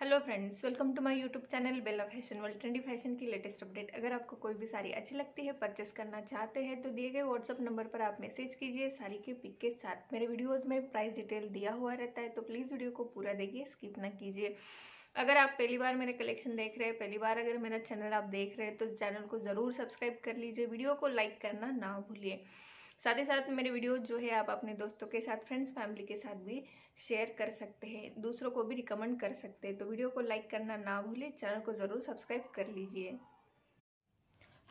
hello friends welcome to my YouTube channel Bela fashion world trendy fashion की latest update अगर आपको कोई भी साड़ी अच्छी लगती है परचेस करना चाहते हैं तो दिए गए व्हाट्सअप नंबर पर आप मैसेज कीजिए साड़ी के पिक के साथ मेरे वीडियोस में प्राइस डिटेल दिया हुआ रहता है तो प्लीज़ वीडियो को पूरा देखिए स्किप ना कीजिए अगर आप पहली बार मेरे कलेक्शन देख रहे हैं पहली बार अगर मेरा चैनल आप देख रहे हैं तो चैनल को ज़रूर सब्सक्राइब कर लीजिए वीडियो को लाइक करना ना भूलिए साथ ही साथ मेरे वीडियो जो है आप अपने दोस्तों के साथ फ्रेंड्स फैमिली के साथ भी शेयर कर सकते हैं दूसरों को भी रिकमेंड कर सकते हैं तो वीडियो को लाइक करना ना भूलें चैनल को ज़रूर सब्सक्राइब कर लीजिए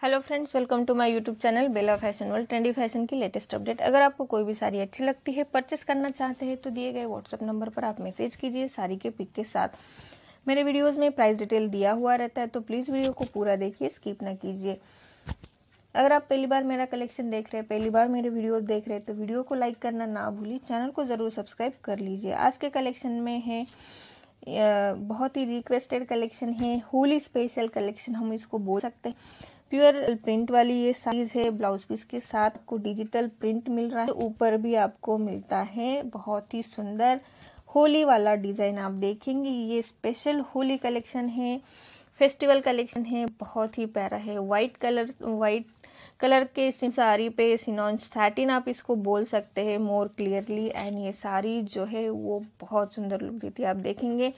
hello friends welcome to my YouTube channel Bela fashion world trendy fashion की लेटेस्ट अपडेट अगर आपको कोई भी साड़ी अच्छी लगती है परचेस करना चाहते हैं तो दिए गए व्हाट्सअप नंबर पर आप मैसेज कीजिए साड़ी के पिक के साथ मेरे वीडियोस में प्राइस डिटेल दिया हुआ रहता है तो प्लीज़ वीडियो को पूरा देखिए स्कीप ना कीजिए अगर आप पहली बार मेरा कलेक्शन देख रहे हैं पहली बार मेरे वीडियोस देख रहे हैं तो वीडियो को लाइक करना ना भूलिए चैनल को ज़रूर सब्सक्राइब कर लीजिए आज के कलेक्शन में है बहुत ही रिक्वेस्टेड कलेक्शन है होली स्पेशल कलेक्शन हम इसको बोल सकते हैं प्योर प्रिंट वाली ये साइज है ब्लाउज पीस के साथ आपको डिजिटल प्रिंट मिल रहा है ऊपर भी आपको मिलता है बहुत ही सुंदर होली वाला डिजाइन आप देखेंगे ये स्पेशल होली कलेक्शन है फेस्टिवल कलेक्शन है बहुत ही प्यारा है वाइट कलर वाइट कलर के इस सारी पे सिनॉन्स सैटिन आप इसको बोल सकते हैं मोर क्लियरली एंड ये साड़ी जो है वो बहुत सुंदर लुक देती है आप देखेंगे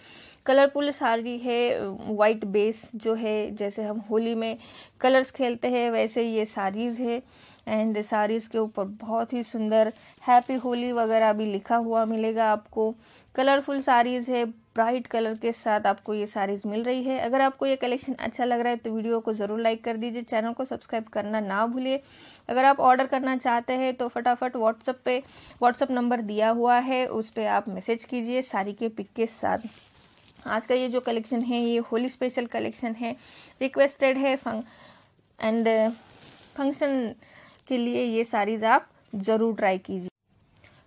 कलरफुल साड़ी है वाइट बेस जो है जैसे हम होली में कलर्स खेलते हैं वैसे ये साड़ीज़ है एंड सारीज़ के ऊपर बहुत ही सुंदर हैप्पी होली वगैरह भी लिखा हुआ मिलेगा आपको कलरफुल साड़ीज़ है ब्राइट कलर के साथ आपको ये साड़ीज़ मिल रही है अगर आपको ये कलेक्शन अच्छा लग रहा है तो वीडियो को ज़रूर लाइक कर दीजिए चैनल को सब्सक्राइब करना ना भूलिए अगर आप ऑर्डर करना चाहते हैं तो फटाफट व्हाट्सअप पे व्हाट्सअप नंबर दिया हुआ है उस पर आप मैसेज कीजिए साड़ी के पिक के साथ आज का ये जो कलेक्शन है ये होली स्पेशल कलेक्शन है रिक्वेस्टेड है फंक एंड फंक्शन के लिए ये साड़ीज आप ज़रूर ट्राई कीजिए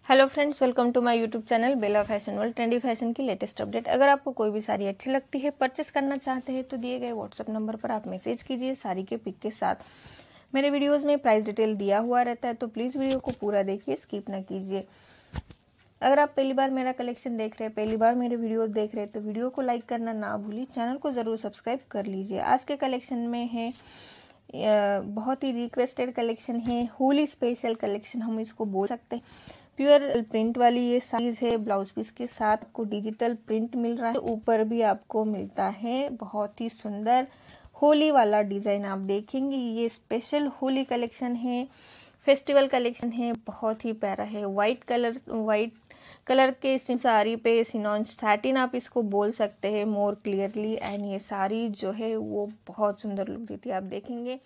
hello friends welcome to my YouTube channel Bela fashion world trendy fashion की लेटेस्ट अपडेट अगर आपको कोई भी साड़ी अच्छी लगती है परचेस करना चाहते हैं तो दिए गए व्हाट्सअप नंबर पर आप मैसेज कीजिए साड़ी के पिक के साथ मेरे वीडियोज में प्राइस डिटेल दिया हुआ रहता है तो प्लीज़ वीडियो को पूरा देखिए स्कीप ना कीजिए अगर आप पहली बार मेरा कलेक्शन देख रहे हैं पहली बार मेरे वीडियो देख रहे हैं तो वीडियो को लाइक करना ना भूलिए चैनल को ज़रूर सब्सक्राइब कर लीजिए आज के कलेक्शन में है बहुत ही रिक्वेस्टेड कलेक्शन है होली स्पेशल कलेक्शन हम इसको बोल सकते हैं प्योर प्रिंट वाली ये साइज है ब्लाउज पीस के साथ आपको डिजिटल प्रिंट मिल रहा है ऊपर भी आपको मिलता है बहुत ही सुंदर होली वाला डिजाइन आप देखेंगे ये स्पेशल होली कलेक्शन है फेस्टिवल कलेक्शन है बहुत ही प्यारा है वाइट कलर वाइट कलर के इस साड़ी पे सिनॉन सैटिन आप इसको बोल सकते हैं मोर क्लियरली एंड ये साड़ी जो है वो बहुत सुंदर लुक देती है आप देखेंगे